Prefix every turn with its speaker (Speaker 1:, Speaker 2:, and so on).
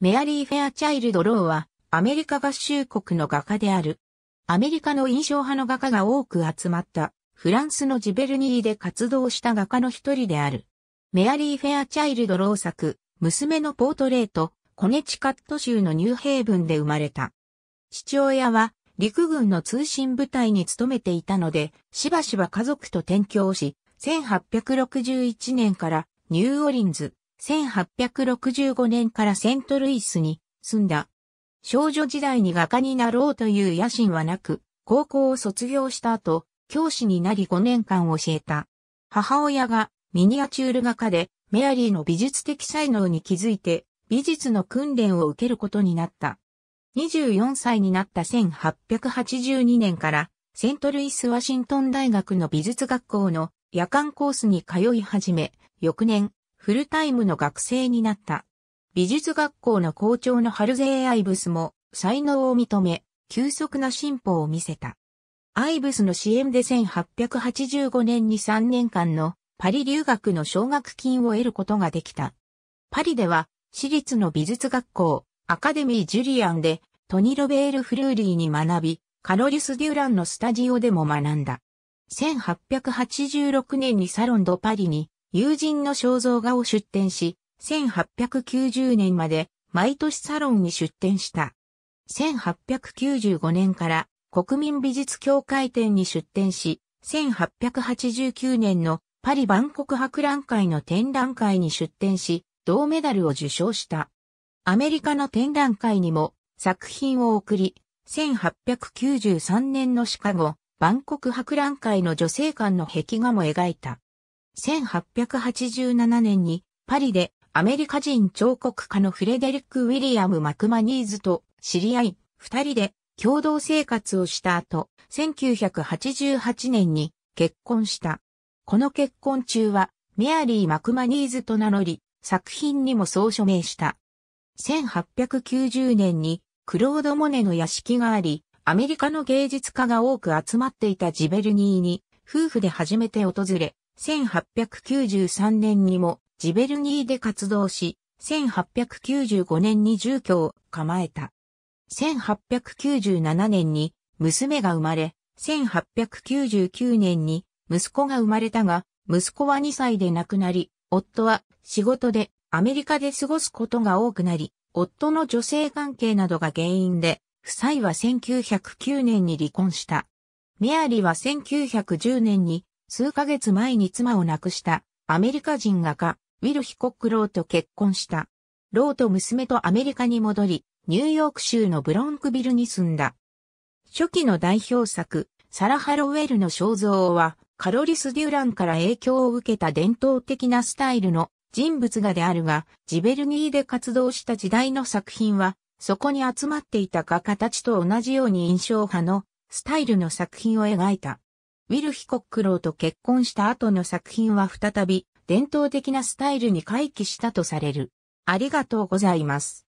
Speaker 1: メアリー・フェアチャイルド・ローは、アメリカ合衆国の画家である。アメリカの印象派の画家が多く集まった、フランスのジベルニーで活動した画家の一人である。メアリー・フェアチャイルド・ロー作、娘のポートレート、コネチカット州のニューヘイブンで生まれた。父親は、陸軍の通信部隊に勤めていたので、しばしば家族と転居をし、1861年からニューオリンズ、1865年からセントルイスに住んだ。少女時代に画家になろうという野心はなく、高校を卒業した後、教師になり5年間教えた。母親がミニアチュール画家で、メアリーの美術的才能に気づいて、美術の訓練を受けることになった。24歳になった1882年からセントルイス・ワシントン大学の美術学校の夜間コースに通い始め、翌年フルタイムの学生になった。美術学校の校長のハルゼー・アイブスも才能を認め、急速な進歩を見せた。アイブスの支援で1885年に3年間のパリ留学の奨学金を得ることができた。パリでは私立の美術学校、アカデミー・ジュリアンでトニ・ロベール・フルーリーに学び、カロリス・デュランのスタジオでも学んだ。1886年にサロン・ド・パリに友人の肖像画を出展し、1890年まで毎年サロンに出展した。1895年から国民美術協会展に出展し、1889年のパリ万国博覧会の展覧会に出展し、銅メダルを受賞した。アメリカの展覧会にも作品を送り、1893年のシカゴ、万国博覧会の女性館の壁画も描いた。1887年にパリでアメリカ人彫刻家のフレデリック・ウィリアム・マクマニーズと知り合い、二人で共同生活をした後、1988年に結婚した。この結婚中は、メアリー・マクマニーズと名乗り、作品にもそう署名した。1890年に、クロード・モネの屋敷があり、アメリカの芸術家が多く集まっていたジベルニーに、夫婦で初めて訪れ、1893年にもジベルニーで活動し、1895年に住居を構えた。1897年に娘が生まれ、1899年に息子が生まれたが、息子は2歳で亡くなり、夫は仕事でアメリカで過ごすことが多くなり、夫の女性関係などが原因で、夫妻は1909年に離婚した。メアリーは1910年に数ヶ月前に妻を亡くしたアメリカ人画家、ウィル・ヒコック・ローと結婚した。ローと娘とアメリカに戻り、ニューヨーク州のブロンクビルに住んだ。初期の代表作、サラ・ハロウェルの肖像は、カロリス・デュランから影響を受けた伝統的なスタイルの人物画であるが、ジベルニーで活動した時代の作品は、そこに集まっていた画家たちと同じように印象派のスタイルの作品を描いた。ウィル・ヒコックローと結婚した後の作品は再び伝統的なスタイルに回帰したとされる。ありがとうございます。